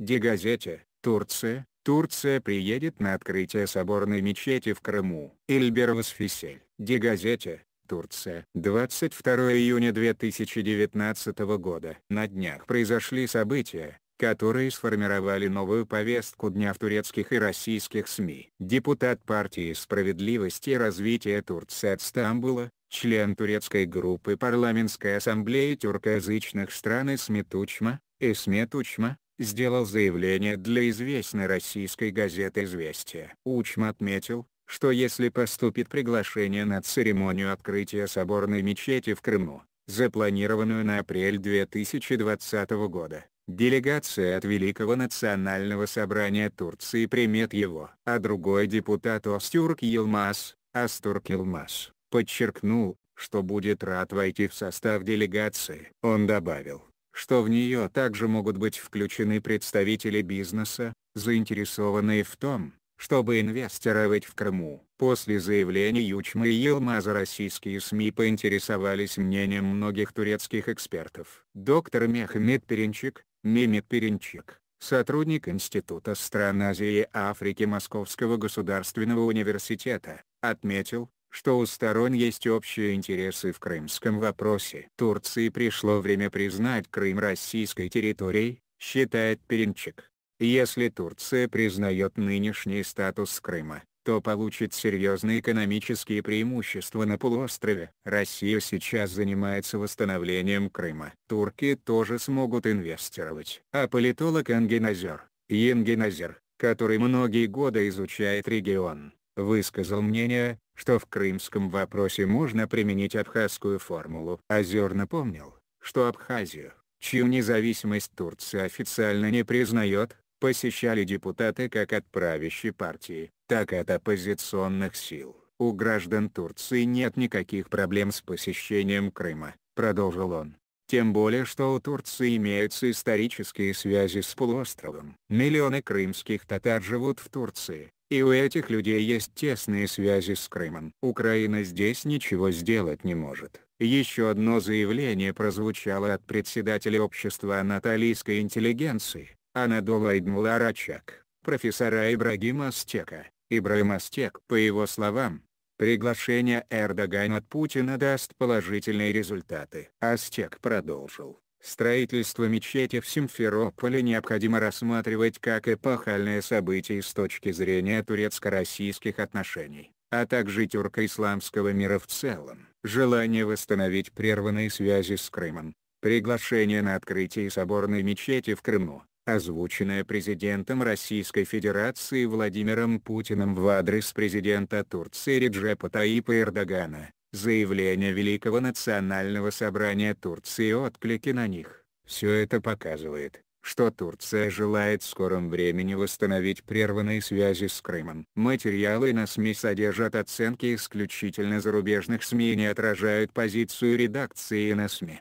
Дегазете, Турция, Турция приедет на открытие соборной мечети в Крыму. Эльбер Восфисель, Дегазете, Турция. 22 июня 2019 года. На днях произошли события, которые сформировали новую повестку дня в турецких и российских СМИ. Депутат партии справедливости и развития Турции от Стамбула, член турецкой группы парламентской ассамблеи тюркоязычных стран Эсмет Учма, Эсмет Учма, сделал заявление для известной российской газеты «Известия». Учм отметил, что если поступит приглашение на церемонию открытия соборной мечети в Крыму, запланированную на апрель 2020 года, делегация от Великого национального собрания Турции примет его. А другой депутат Остюрк Йылмаз, Остюрк Йылмаз, подчеркнул, что будет рад войти в состав делегации. Он добавил, что в нее также могут быть включены представители бизнеса, заинтересованные в том, чтобы инвестировать в Крыму. После заявления Ючмы и Елмаза российские СМИ поинтересовались мнением многих турецких экспертов. Доктор Мехмед Перенчик, Мемед Перенчик, сотрудник Института стран Азии и Африки Московского государственного университета, отметил, что у сторон есть общие интересы в крымском вопросе. Турции пришло время признать Крым российской территорией, считает Перенчик. Если Турция признает нынешний статус Крыма, то получит серьезные экономические преимущества на полуострове. Россия сейчас занимается восстановлением Крыма. Турки тоже смогут инвестировать. А политолог Ангеназер, Енгеназер, который многие годы изучает регион, высказал мнение, что в крымском вопросе можно применить абхазскую формулу. Озер напомнил, что Абхазию, чью независимость Турция официально не признает, посещали депутаты как от правящей партии, так и от оппозиционных сил. У граждан Турции нет никаких проблем с посещением Крыма, продолжил он. Тем более что у Турции имеются исторические связи с полуостровом. Миллионы крымских татар живут в Турции, и у этих людей есть тесные связи с Крымом. Украина здесь ничего сделать не может. Еще одно заявление прозвучало от председателя общества анатолийской интеллигенции, Анадола Идмула Рачак, профессора Ибрагима Астека. Ибрагим Астек, по его словам, приглашение Эрдогана от Путина даст положительные результаты. Астек продолжил. Строительство мечети в Симферополе необходимо рассматривать как эпохальное событие с точки зрения турецко-российских отношений, а также тюрко-исламского мира в целом. Желание восстановить прерванные связи с Крымом, приглашение на открытие соборной мечети в Крыму, озвученное президентом Российской Федерации Владимиром Путиным в адрес президента Турции Реджепа Таипа Эрдогана, заявления Великого национального собрания Турции и отклики на них. Все это показывает, что Турция желает в скором времени восстановить прерванные связи с Крымом. Материалы на СМИ содержат оценки исключительно зарубежных СМИ и не отражают позицию редакции на СМИ.